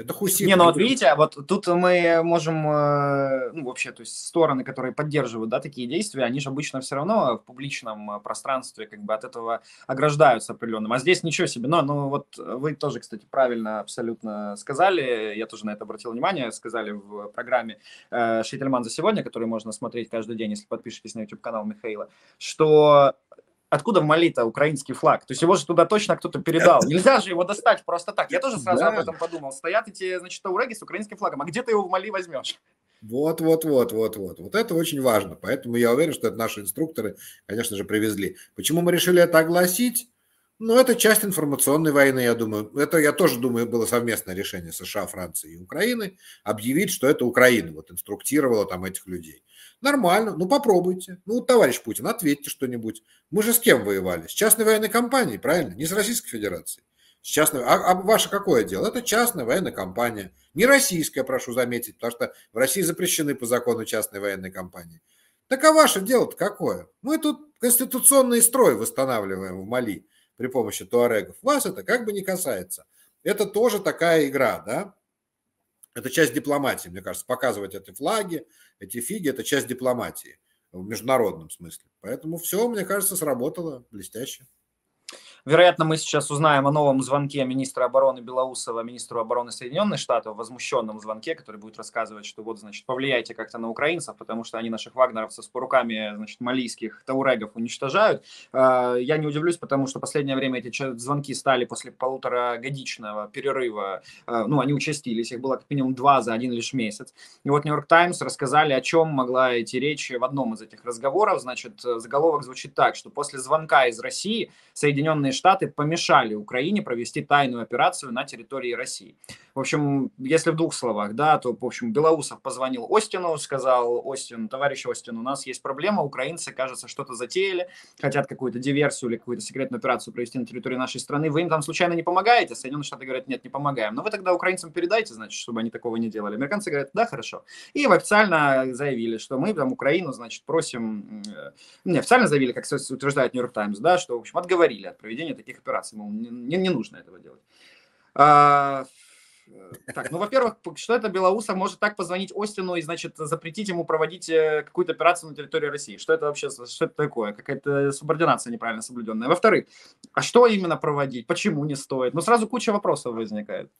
Это хуситы. Не, ну вот видите, а вот тут мы можем, э, ну вообще, то есть стороны, которые поддерживают, да, такие действия, они же обычно все равно в публичном э, пространстве как бы от этого ограждаются определенным. А здесь ничего себе. Но, ну вот вы тоже, кстати, правильно абсолютно сказали, я тоже на это обратил внимание, сказали в программе э, Шейтельман за сегодня», который можно смотреть каждый день, если подпишетесь на YouTube-канал Михаила, что откуда в Мали-то украинский флаг? То есть его же туда точно кто-то передал. Нельзя же его достать просто так. Я тоже сразу да. об этом подумал. Стоят эти, значит, уреги с украинским флагом. А где ты его в Мали возьмешь? Вот, вот, вот, вот, вот. Вот это очень важно. Поэтому я уверен, что это наши инструкторы, конечно же, привезли. Почему мы решили это огласить? Ну, это часть информационной войны, я думаю. Это, я тоже думаю, было совместное решение США, Франции и Украины объявить, что это Украина вот инструктировала там этих людей. Нормально, ну попробуйте. Ну, товарищ Путин, ответьте что-нибудь. Мы же с кем воевали? С частной военной компанией, правильно? Не с Российской Федерацией. С частной... А, а ваше какое дело? Это частная военная компания. Не российская, прошу заметить, потому что в России запрещены по закону частные военные компании. Так а ваше дело-то какое? Мы тут конституционный строй восстанавливаем в Мали – при помощи туарегов. Вас это как бы не касается. Это тоже такая игра, да? Это часть дипломатии, мне кажется, показывать эти флаги, эти фиги, это часть дипломатии в международном смысле. Поэтому все, мне кажется, сработало блестяще. Вероятно, мы сейчас узнаем о новом звонке министра обороны Белоусова, министру обороны Соединенных Штатов, возмущенном звонке, который будет рассказывать, что вот, значит, повлияйте как-то на украинцев, потому что они наших вагнеровцев с поруками, значит, малийских таурегов уничтожают. А, я не удивлюсь, потому что последнее время эти звонки стали после полуторагодичного перерыва, а, ну, они участились, их было как минимум два за один лишь месяц. И вот Нью-Йорк Таймс рассказали, о чем могла идти речь в одном из этих разговоров. Значит, заголовок звучит так, что после звонка из России Соединенные Соединенные Штаты помешали Украине провести тайную операцию на территории России. В общем, если в двух словах, да, то, в общем, Белоусов позвонил Остину, сказал, Остин, товарищ Остин, у нас есть проблема, украинцы, кажется, что-то затеяли, хотят какую-то диверсию или какую-то секретную операцию провести на территории нашей страны, вы им там случайно не помогаете? Соединенные Штаты говорят, нет, не помогаем. Но «Ну вы тогда украинцам передайте, значит, чтобы они такого не делали. Американцы говорят, да, хорошо. И официально заявили, что мы там Украину, значит, просим, э, не, официально заявили, как утверждает Нью-Йорк Таймс, да, что, в общем, отговорили от проведения проведения таких операций. Мол, не, не нужно этого делать. А, э, так, ну, во-первых, что это Белоусов может так позвонить Остину и, значит, запретить ему проводить э, какую-то операцию на территории России? Что это вообще, что это такое? Какая-то субординация неправильно соблюденная. Во-вторых, а что именно проводить? Почему не стоит? Ну, сразу куча вопросов возникает.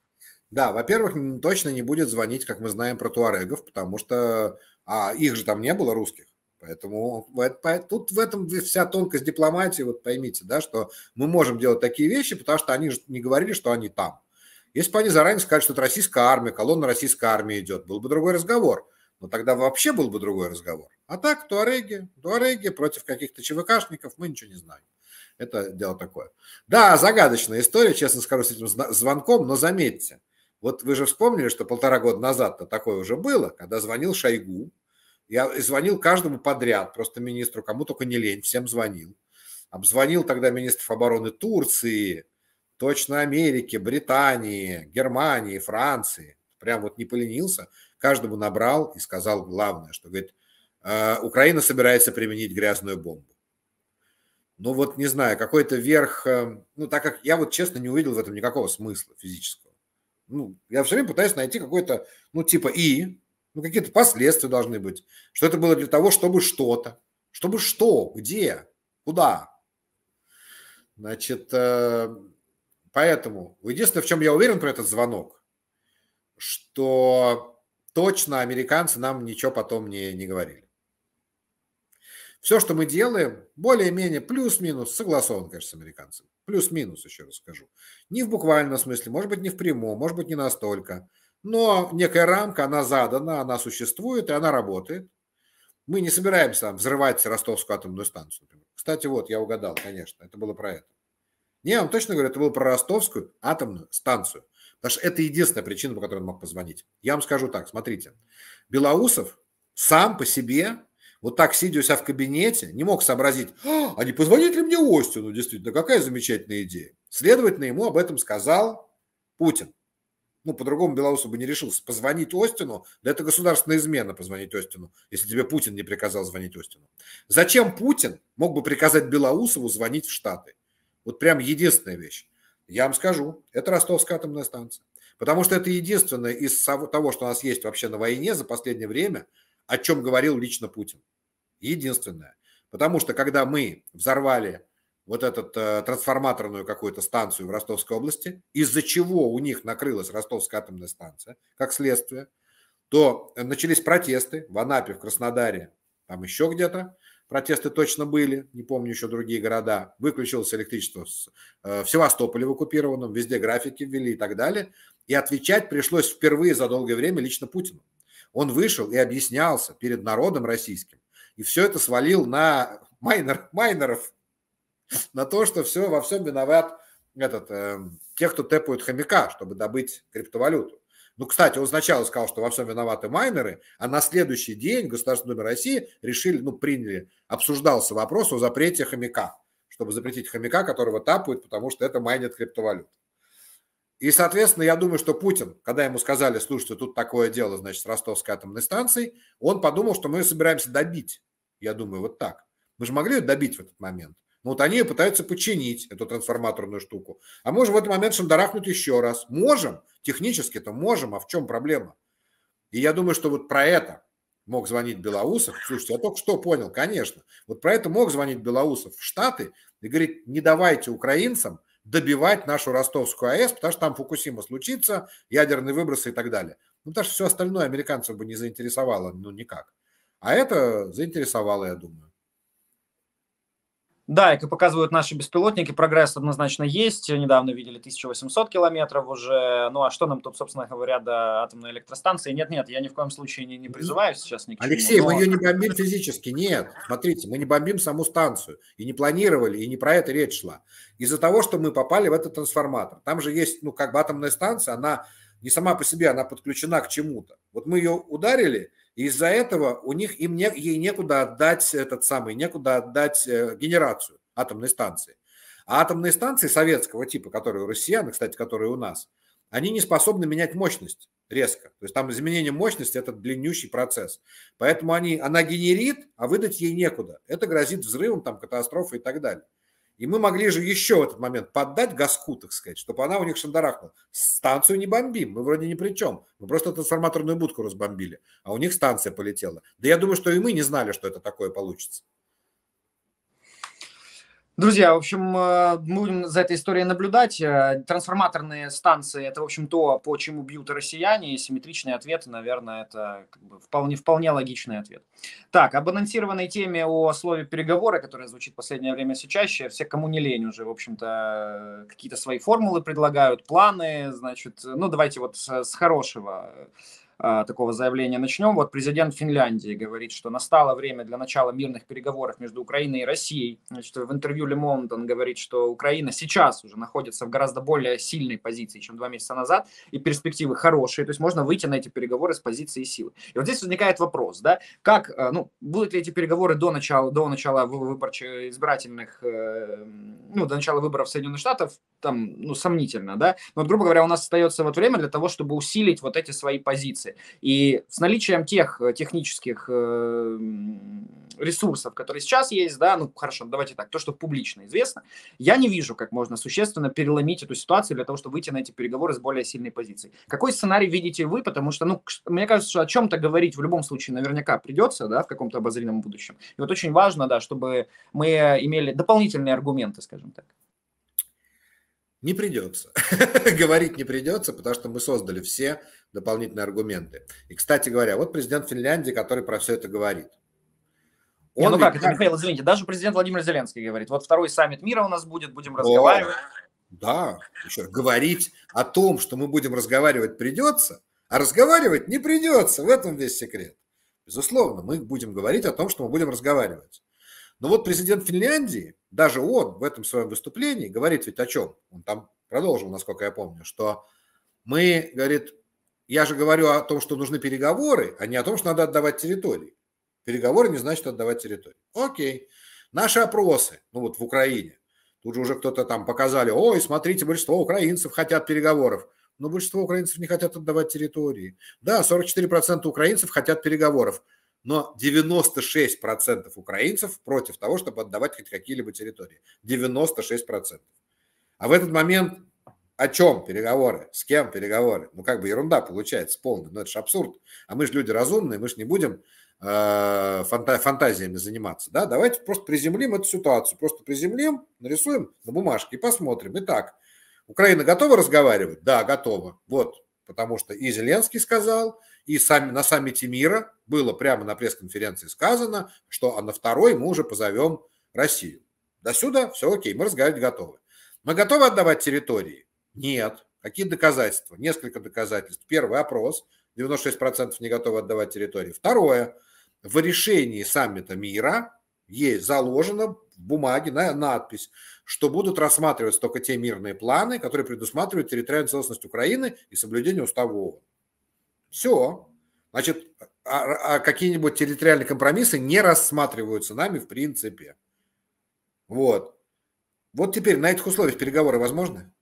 Да, во-первых, точно не будет звонить, как мы знаем, про туарегов, потому что а, их же там не было, русских. Поэтому тут в этом вся тонкость дипломатии, вот поймите, да, что мы можем делать такие вещи, потому что они же не говорили, что они там. Если бы они заранее сказали, что это российская армия, колонна российской армии идет, был бы другой разговор. Но тогда вообще был бы другой разговор. А так, туареги, туареги против каких-то ЧВКшников, мы ничего не знаем. Это дело такое. Да, загадочная история, честно скажу, с этим звонком, но заметьте, вот вы же вспомнили, что полтора года назад-то такое уже было, когда звонил Шойгу, я звонил каждому подряд, просто министру, кому только не лень, всем звонил. Обзвонил тогда министров обороны Турции, точно Америки, Британии, Германии, Франции. Прям вот не поленился, каждому набрал и сказал главное, что, говорит, «Э, Украина собирается применить грязную бомбу. Ну вот не знаю, какой-то верх, э, ну так как я вот честно не увидел в этом никакого смысла физического. Ну, я все время пытаюсь найти какой-то, ну типа и, ну, какие-то последствия должны быть. Что это было для того, чтобы что-то. Чтобы что? Где? Куда? Значит, э, поэтому, единственное, в чем я уверен про этот звонок, что точно американцы нам ничего потом не, не говорили. Все, что мы делаем, более-менее плюс-минус согласован, конечно, с американцами. Плюс-минус, еще раз скажу. Не в буквальном смысле, может быть, не в прямом, может быть, не настолько но некая рамка, она задана, она существует и она работает. Мы не собираемся там взрывать ростовскую атомную станцию. Например. Кстати, вот я угадал, конечно, это было про это. Не, он точно говорю, это было про ростовскую атомную станцию. Потому что это единственная причина, по которой он мог позвонить. Я вам скажу так, смотрите. Белоусов сам по себе, вот так сидя у себя в кабинете, не мог сообразить, а, а не позвонить ли мне Остину, действительно, какая замечательная идея. Следовательно, ему об этом сказал Путин ну, по-другому белорусу бы не решился. Позвонить Остину, да это государственная измена позвонить Остину, если тебе Путин не приказал звонить Остину. Зачем Путин мог бы приказать Белоусову звонить в Штаты? Вот прям единственная вещь. Я вам скажу, это ростовская атомная станция. Потому что это единственное из того, что у нас есть вообще на войне за последнее время, о чем говорил лично Путин. Единственное. Потому что когда мы взорвали вот этот э, трансформаторную какую-то станцию в Ростовской области, из-за чего у них накрылась Ростовская атомная станция, как следствие, то начались протесты в Анапе, в Краснодаре, там еще где-то. Протесты точно были, не помню еще другие города. Выключилось электричество э, в Севастополе в оккупированном, везде графики ввели и так далее. И отвечать пришлось впервые за долгое время лично Путину. Он вышел и объяснялся перед народом российским. И все это свалил на майнер, майнеров, на то, что все во всем виноват этот, э, эм, те, кто тэпают хомяка, чтобы добыть криптовалюту. Ну, кстати, он сначала сказал, что во всем виноваты майнеры, а на следующий день в Государственной России решили, ну, приняли, обсуждался вопрос о запрете хомяка, чтобы запретить хомяка, которого тапают, потому что это майнит криптовалют. И, соответственно, я думаю, что Путин, когда ему сказали, слушайте, тут такое дело, значит, с Ростовской атомной станцией, он подумал, что мы собираемся добить. Я думаю, вот так. Мы же могли ее добить в этот момент. Ну вот они пытаются починить эту трансформаторную штуку. А можем в этот момент шандарахнуть еще раз. Можем, технически-то можем, а в чем проблема? И я думаю, что вот про это мог звонить Белоусов. Слушайте, я только что понял, конечно. Вот про это мог звонить Белоусов в Штаты и говорить, не давайте украинцам добивать нашу ростовскую АЭС, потому что там Фукусима случится, ядерные выбросы и так далее. Ну, потому что все остальное американцев бы не заинтересовало, ну, никак. А это заинтересовало, я думаю. Да, и показывают наши беспилотники, прогресс однозначно есть. Недавно видели 1800 километров уже. Ну а что нам тут, собственно говоря, до атомной электростанции? Нет, нет, я ни в коем случае не, не ну, призываю сейчас ни к Алексей, чему, но... мы ее не бомбим физически, нет. Смотрите, мы не бомбим саму станцию. И не планировали, и не про это речь шла. Из-за того, что мы попали в этот трансформатор. Там же есть, ну как бы атомная станция, она не сама по себе, она подключена к чему-то. Вот мы ее ударили, из-за этого у них им не, ей некуда отдать этот самый, некуда отдать э, генерацию атомной станции. А атомные станции советского типа, которые у россиян, кстати, которые у нас, они не способны менять мощность резко. То есть там изменение мощности – это длиннющий процесс. Поэтому они, она генерит, а выдать ей некуда. Это грозит взрывом, там, катастрофой и так далее. И мы могли же еще в этот момент поддать газку, так сказать, чтобы она у них шандарахнула. Станцию не бомбим, мы вроде ни при чем. Мы просто трансформаторную будку разбомбили, а у них станция полетела. Да я думаю, что и мы не знали, что это такое получится. Друзья, в общем, э, мы будем за этой историей наблюдать. Э, трансформаторные станции – это, в общем, то, по чему бьют россияне. И симметричный ответ, наверное, это как бы вполне, вполне логичный ответ. Так, об анонсированной теме о слове переговоры, которая звучит в последнее время все чаще. Все, кому не лень уже, в общем-то, какие-то свои формулы предлагают, планы, значит, ну, давайте вот с, с хорошего. А, такого заявления начнем. Вот президент Финляндии говорит, что настало время для начала мирных переговоров между Украиной и Россией. Значит, в интервью Le Monde он говорит, что Украина сейчас уже находится в гораздо более сильной позиции, чем два месяца назад, и перспективы хорошие, то есть можно выйти на эти переговоры с позиции силы. И вот здесь возникает вопрос, да, как, э, ну, будут ли эти переговоры до начала, до начала выборчих избирательных, э, ну, до начала выборов Соединенных Штатов, там, ну, сомнительно, да, но, вот, грубо говоря, у нас остается вот время для того, чтобы усилить вот эти свои позиции проекты. И с наличием тех э, технических э, ресурсов, которые сейчас есть, да, ну хорошо, давайте так, то, что публично известно, я не вижу, как можно существенно переломить эту ситуацию для того, чтобы выйти на эти переговоры с более сильной позицией. Какой сценарий видите вы? Потому что, ну, мне кажется, что о чем-то говорить в любом случае наверняка придется, да, в каком-то обозримом будущем. И вот очень важно, да, чтобы мы имели дополнительные аргументы, скажем так. Не придется. Говорить не придется, потому что мы создали все дополнительные аргументы. И, кстати говоря, вот президент Финляндии, который про все это говорит. Он не, ну как, ведь... это, Михаил, извините, даже президент Владимир Зеленский говорит, вот второй саммит мира у нас будет, будем разговаривать. О, да, еще говорить о том, что мы будем разговаривать придется, а разговаривать не придется, в этом весь секрет. Безусловно, мы будем говорить о том, что мы будем разговаривать. Но вот президент Финляндии, даже он в этом своем выступлении говорит ведь о чем? Он там продолжил, насколько я помню, что мы, говорит, я же говорю о том, что нужны переговоры, а не о том, что надо отдавать территории. Переговоры не значит отдавать территории. Окей. Наши опросы, ну вот в Украине, тут же уже кто-то там показали, ой, смотрите, большинство украинцев хотят переговоров. Но большинство украинцев не хотят отдавать территории. Да, 44% украинцев хотят переговоров но 96% украинцев против того, чтобы отдавать хоть какие-либо территории. 96%. А в этот момент о чем переговоры? С кем переговоры? Ну, как бы ерунда получается полная. Ну, это же абсурд. А мы же люди разумные, мы же не будем э, фантазиями заниматься. Да? Давайте просто приземлим эту ситуацию. Просто приземлим, нарисуем на бумажке и посмотрим. Итак, Украина готова разговаривать? Да, готова. Вот, потому что и Зеленский сказал, и сами, на саммите мира было прямо на пресс-конференции сказано, что а на второй мы уже позовем Россию. До сюда все окей, мы разговаривать готовы. Мы готовы отдавать территории? Нет. Какие доказательства? Несколько доказательств. Первый опрос. 96% не готовы отдавать территории. Второе. В решении саммита мира есть заложена в бумаге на, надпись, что будут рассматриваться только те мирные планы, которые предусматривают территориальную целостность Украины и соблюдение устава ООН. Все. Значит, а, а какие-нибудь территориальные компромиссы не рассматриваются нами в принципе. Вот. Вот теперь на этих условиях переговоры возможны?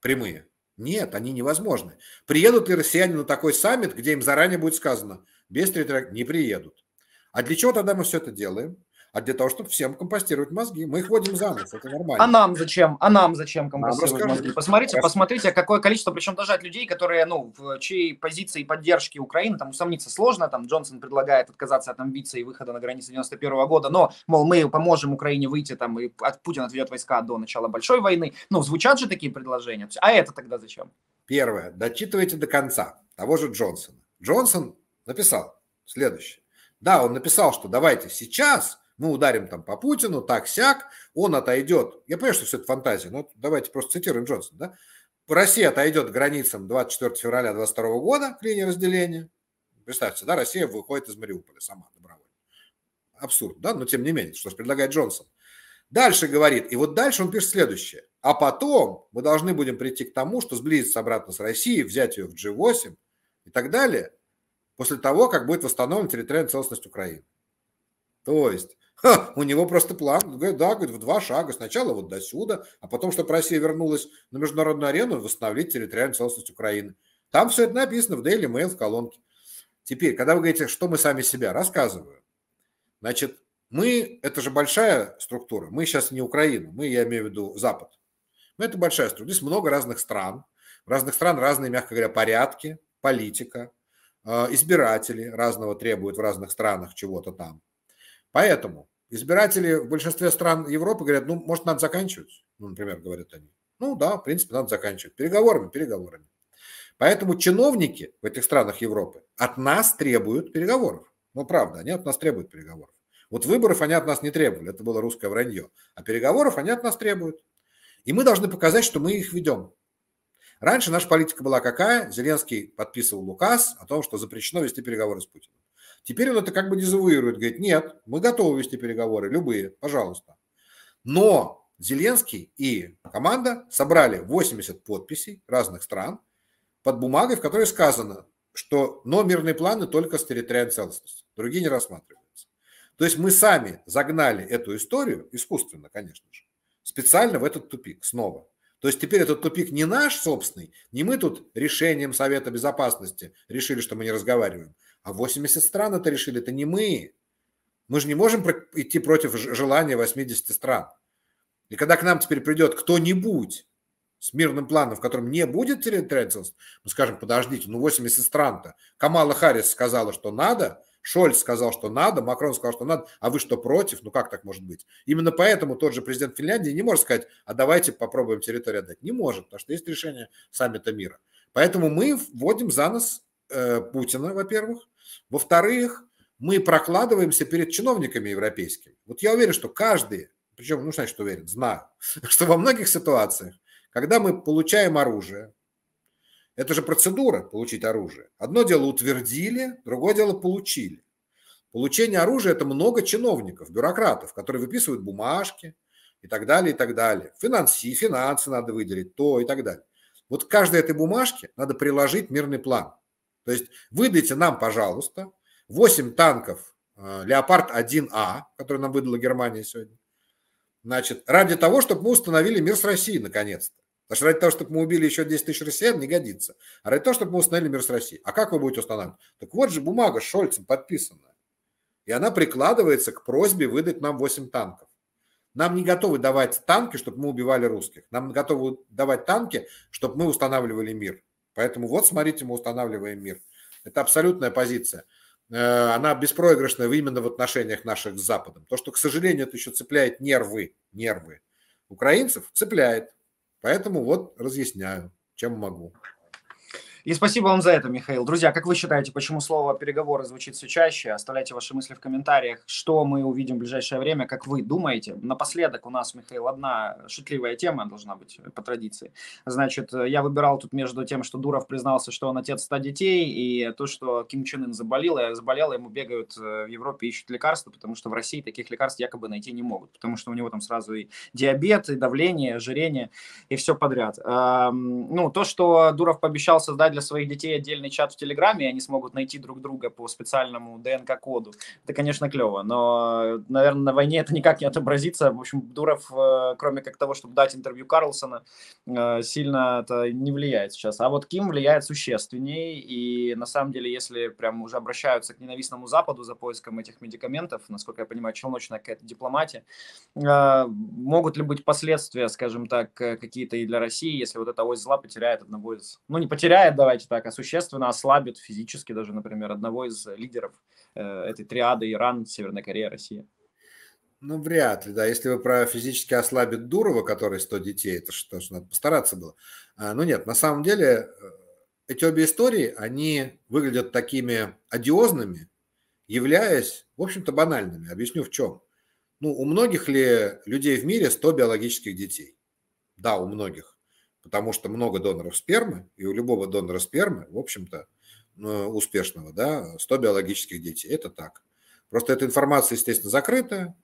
Прямые? Нет, они невозможны. Приедут ли россияне на такой саммит, где им заранее будет сказано, без территориальных... Не приедут. А для чего тогда мы все это делаем? а для того, чтобы всем компостировать мозги. Мы их водим за это нормально. А нам зачем? А нам зачем компостировать нам мозги? Посмотрите, Раз... посмотрите, какое количество, причем даже от людей, которые, ну, в чьей позиции поддержки Украины, там усомниться сложно, там Джонсон предлагает отказаться от амбиций выхода на границы 91 -го года, но, мол, мы поможем Украине выйти, там, и от Путин отведет войска до начала большой войны. Ну, звучат же такие предложения. А это тогда зачем? Первое. Дочитывайте до конца того же Джонсона. Джонсон написал следующее. Да, он написал, что давайте сейчас мы ударим там по Путину, так-сяк, он отойдет. Я понимаю, что все это фантазия, но давайте просто цитируем Джонсона, да? Россия отойдет к границам 24 февраля 2022 года к линии разделения. Представьте, да, Россия выходит из Мариуполя сама добровольно. Абсурд, да, но тем не менее, что же предлагает Джонсон. Дальше говорит, и вот дальше он пишет следующее. А потом мы должны будем прийти к тому, что сблизиться обратно с Россией, взять ее в G8 и так далее, после того, как будет восстановлена территориальная целостность Украины. То есть Ха, у него просто план, да, говорит, в два шага. Сначала вот до сюда, а потом, чтобы Россия вернулась на международную арену, восстановить территориальную целостность Украины. Там все это написано в Daily Mail в колонке. Теперь, когда вы говорите, что мы сами себя рассказываем, значит, мы, это же большая структура, мы сейчас не Украина, мы, я имею в виду, Запад. Мы это большая структура, здесь много разных стран, в разных стран разные, мягко говоря, порядки, политика, э, избиратели разного требуют в разных странах чего-то там. Поэтому избиратели в большинстве стран Европы говорят, ну, может, надо заканчивать? Ну, например, говорят они. Ну, да, в принципе, надо заканчивать. Переговорами, переговорами. Поэтому чиновники в этих странах Европы от нас требуют переговоров. Ну, правда, они от нас требуют переговоров. Вот выборов они от нас не требовали, это было русское вранье. А переговоров они от нас требуют. И мы должны показать, что мы их ведем. Раньше наша политика была какая? Зеленский подписывал указ о том, что запрещено вести переговоры с Путиным. Теперь он это как бы дезавуирует, говорит, нет, мы готовы вести переговоры, любые, пожалуйста. Но Зеленский и команда собрали 80 подписей разных стран под бумагой, в которой сказано, что но мирные планы только с территориальной целостностью, другие не рассматриваются. То есть мы сами загнали эту историю, искусственно, конечно же, специально в этот тупик снова. То есть теперь этот тупик не наш собственный, не мы тут решением Совета Безопасности решили, что мы не разговариваем, а 80 стран это решили, это не мы. Мы же не можем идти против желания 80 стран. И когда к нам теперь придет кто-нибудь с мирным планом, в котором не будет территориальной целостности, мы скажем, подождите, ну 80 стран-то. Камала Харрис сказала, что надо, Шольц сказал, что надо, Макрон сказал, что надо, а вы что, против? Ну как так может быть? Именно поэтому тот же президент Финляндии не может сказать, а давайте попробуем территорию отдать. Не может, потому что есть решение саммита мира. Поэтому мы вводим за нас Э, Путина, во-первых. Во-вторых, мы прокладываемся перед чиновниками европейскими. Вот я уверен, что каждый, причем, ну, значит, уверен, знаю, что во многих ситуациях, когда мы получаем оружие, это же процедура получить оружие. Одно дело утвердили, другое дело получили. Получение оружия – это много чиновников, бюрократов, которые выписывают бумажки и так далее, и так далее. Финансы, финансы надо выделить, то и так далее. Вот к каждой этой бумажке надо приложить мирный план – то есть выдайте нам, пожалуйста, 8 танков э, «Леопард-1А», который нам выдала Германия сегодня, значит, ради того, чтобы мы установили мир с Россией наконец-то. Потому что ради того, чтобы мы убили еще 10 тысяч россиян, не годится. А ради того, чтобы мы установили мир с Россией. А как вы будете устанавливать? Так вот же бумага Шольцем подписанная. И она прикладывается к просьбе выдать нам 8 танков. Нам не готовы давать танки, чтобы мы убивали русских. Нам готовы давать танки, чтобы мы устанавливали мир. Поэтому вот смотрите, мы устанавливаем мир. Это абсолютная позиция. Э, она беспроигрышная именно в отношениях наших с Западом. То, что, к сожалению, это еще цепляет нервы, нервы украинцев, цепляет. Поэтому вот разъясняю, чем могу. И спасибо вам за это, Михаил. Друзья, как вы считаете, почему слово переговоры звучит все чаще? Оставляйте ваши мысли в комментариях, что мы увидим в ближайшее время, как вы думаете. Напоследок у нас, Михаил, одна шутливая тема должна быть по традиции. Значит, я выбирал тут между тем, что Дуров признался, что он отец 100 детей, и то, что Ким Чен Ын заболел, и заболел, ему бегают э, в Европе, ищут лекарства, потому что в России таких лекарств якобы найти не могут, потому что у него там сразу и диабет, и давление, и ожирение, и все подряд. Эм, ну, то, что Дуров пообещал создать для своих детей отдельный чат в Телеграме, и они смогут найти друг друга по специальному ДНК-коду. Это, конечно, клево, но, наверное, на войне это никак не отобразится. В общем, Дуров, э, кроме как того, чтобы дать интервью Карлсона, э, сильно это не влияет сейчас. А вот Ким влияет существеннее, и на самом деле, если прям уже обращаются к ненавистному Западу за поиском этих медикаментов, насколько я понимаю, челночная какая-то дипломатия, э, могут ли быть последствия, скажем так, какие-то и для России, если вот это ось зла потеряет одного из... Ну, не потеряет, да, давайте так, а существенно ослабит физически даже, например, одного из лидеров э, этой триады Иран, Северная Корея, Россия. Ну, вряд ли, да. Если вы про физически ослабит Дурова, который 100 детей, это что ж, надо постараться было. А, ну нет, на самом деле э, эти обе истории, они выглядят такими одиозными, являясь, в общем-то, банальными. Объясню в чем. Ну, у многих ли людей в мире 100 биологических детей? Да, у многих потому что много доноров спермы, и у любого донора спермы, в общем-то, ну, успешного, да, 100 биологических детей. Это так. Просто эта информация, естественно, закрытая,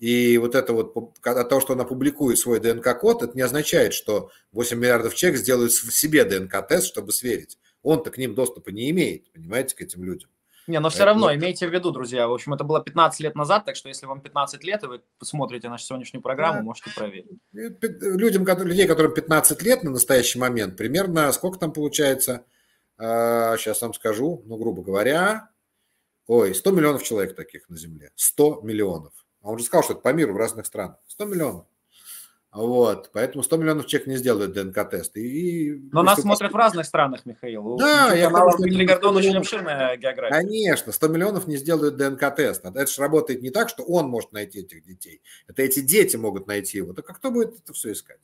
и вот это вот, от того, что она публикует свой ДНК-код, это не означает, что 8 миллиардов человек сделают в себе ДНК-тест, чтобы сверить. Он-то к ним доступа не имеет, понимаете, к этим людям. Не, но все это... равно, имейте в виду, друзья, в общем, это было 15 лет назад, так что если вам 15 лет, и вы смотрите нашу сегодняшнюю программу, да. можете проверить. Э, людям, которые, людей, которым 15 лет на настоящий момент, примерно сколько там получается, сейчас а, вам скажу, ну, грубо говоря, ой, 100 миллионов человек таких на Земле, 100 миллионов. А он же сказал, что это по миру в разных странах. 100 миллионов. Вот, поэтому 100 миллионов человек не сделают ДНК-тест. И, Но нас смотрят в разных странах, Михаил. Да, У я думаю, что... Дмитрий очень обширная география. Конечно, 100 миллионов не сделают ДНК-тест. Это же работает не так, что он может найти этих детей. Это эти дети могут найти его. Так а кто будет это все искать?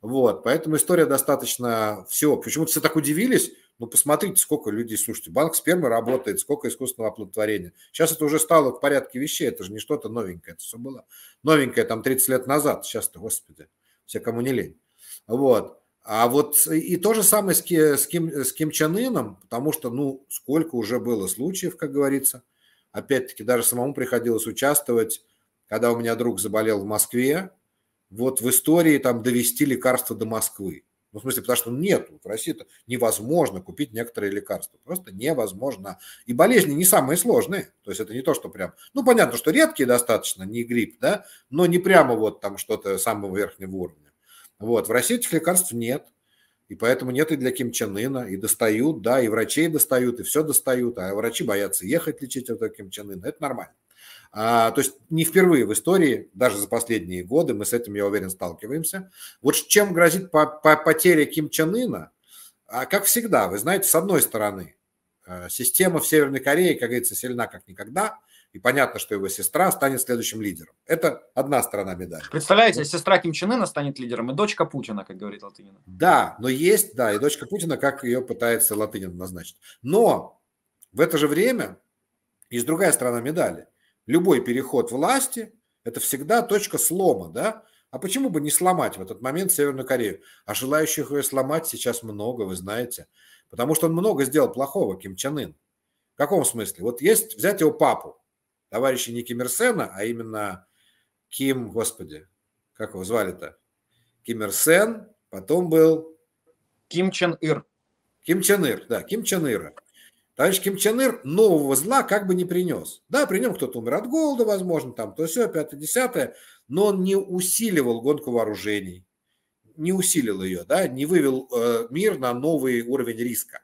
Вот, поэтому история достаточно все. Почему-то все так удивились, ну, посмотрите, сколько людей, слушайте, банк спермы работает, сколько искусственного оплодотворения. Сейчас это уже стало в порядке вещей, это же не что-то новенькое, это все было новенькое там 30 лет назад, сейчас-то, господи, все кому не лень. Вот. А вот и то же самое с, с, Ким, с Ким Чен Ыном, потому что, ну, сколько уже было случаев, как говорится. Опять-таки, даже самому приходилось участвовать, когда у меня друг заболел в Москве, вот в истории там довести лекарство до Москвы. Ну, в смысле, потому что нет, в России то невозможно купить некоторые лекарства. Просто невозможно. И болезни не самые сложные. То есть это не то, что прям... Ну, понятно, что редкие достаточно, не грипп, да, но не прямо вот там что-то самого верхнего уровня. Вот. В России этих лекарств нет. И поэтому нет и для Ким Чен Ына, и достают, да, и врачей достают, и все достают, а врачи боятся ехать лечить этого Ким Чен Ына. Это нормально. А, то есть не впервые в истории, даже за последние годы, мы с этим, я уверен, сталкиваемся. Вот чем грозит по, по потеря Ким Чен Ына, а, как всегда, вы знаете, с одной стороны, э, система в Северной Корее, как говорится, сильна как никогда, и понятно, что его сестра станет следующим лидером. Это одна сторона медали. Представляете, вот. сестра Ким Чен Ына станет лидером, и дочка Путина, как говорит Латынина. Да, но есть, да, и дочка Путина, как ее пытается Латынин назначить. Но в это же время есть другая сторона медали – любой переход власти – это всегда точка слома, да? А почему бы не сломать в этот момент Северную Корею? А желающих ее сломать сейчас много, вы знаете. Потому что он много сделал плохого, Ким Чен Ын. В каком смысле? Вот есть взять его папу, товарища не Ким Ир Сена, а именно Ким, господи, как его звали-то? Ким Ир Сен, потом был... Ким Чен Ир. Ким Чен Ир, да, Ким Чен Ира. Товарищ Ким Чен Ир нового зла как бы не принес. Да, при нем кто-то умер от голода, возможно, там то все, пятое, десятое, но он не усиливал гонку вооружений, не усилил ее, да, не вывел э, мир на новый уровень риска.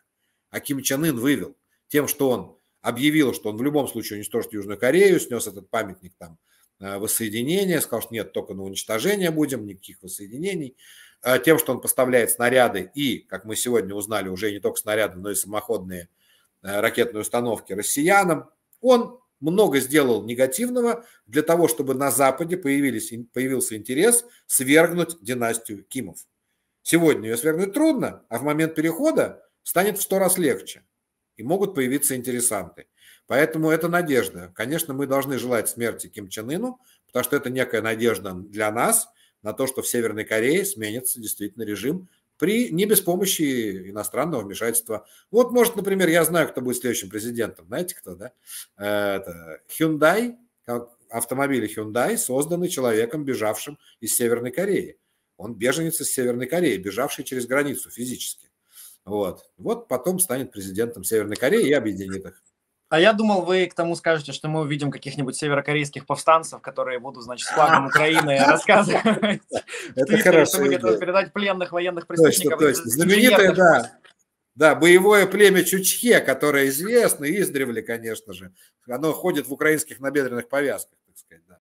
А Ким Чен Ын вывел тем, что он объявил, что он в любом случае уничтожит Южную Корею, снес этот памятник там э, воссоединения, сказал, что нет, только на уничтожение будем, никаких воссоединений. Э, тем, что он поставляет снаряды и, как мы сегодня узнали, уже не только снаряды, но и самоходные Э, ракетные установки россиянам. Он много сделал негативного для того, чтобы на Западе появились, появился интерес свергнуть династию Кимов. Сегодня ее свергнуть трудно, а в момент перехода станет в сто раз легче. И могут появиться интересанты. Поэтому это надежда. Конечно, мы должны желать смерти Ким Чен Ыну, потому что это некая надежда для нас на то, что в Северной Корее сменится действительно режим при, не без помощи иностранного вмешательства. Вот, может, например, я знаю, кто будет следующим президентом. Знаете, кто, да? Э, это Hyundai, автомобили Hyundai созданы человеком, бежавшим из Северной Кореи. Он беженец из Северной Кореи, бежавший через границу физически. Вот. Вот потом станет президентом Северной Кореи и объединит их. А я думал, вы к тому скажете, что мы увидим каких-нибудь северокорейских повстанцев, которые будут, значит, с флагом Украины рассказывать. Это хорошо. передать пленных военных преступников. Знаменитое, да. Да, боевое племя Чучхе, которое известно издревле, конечно же. Оно ходит в украинских набедренных повязках, так сказать, да.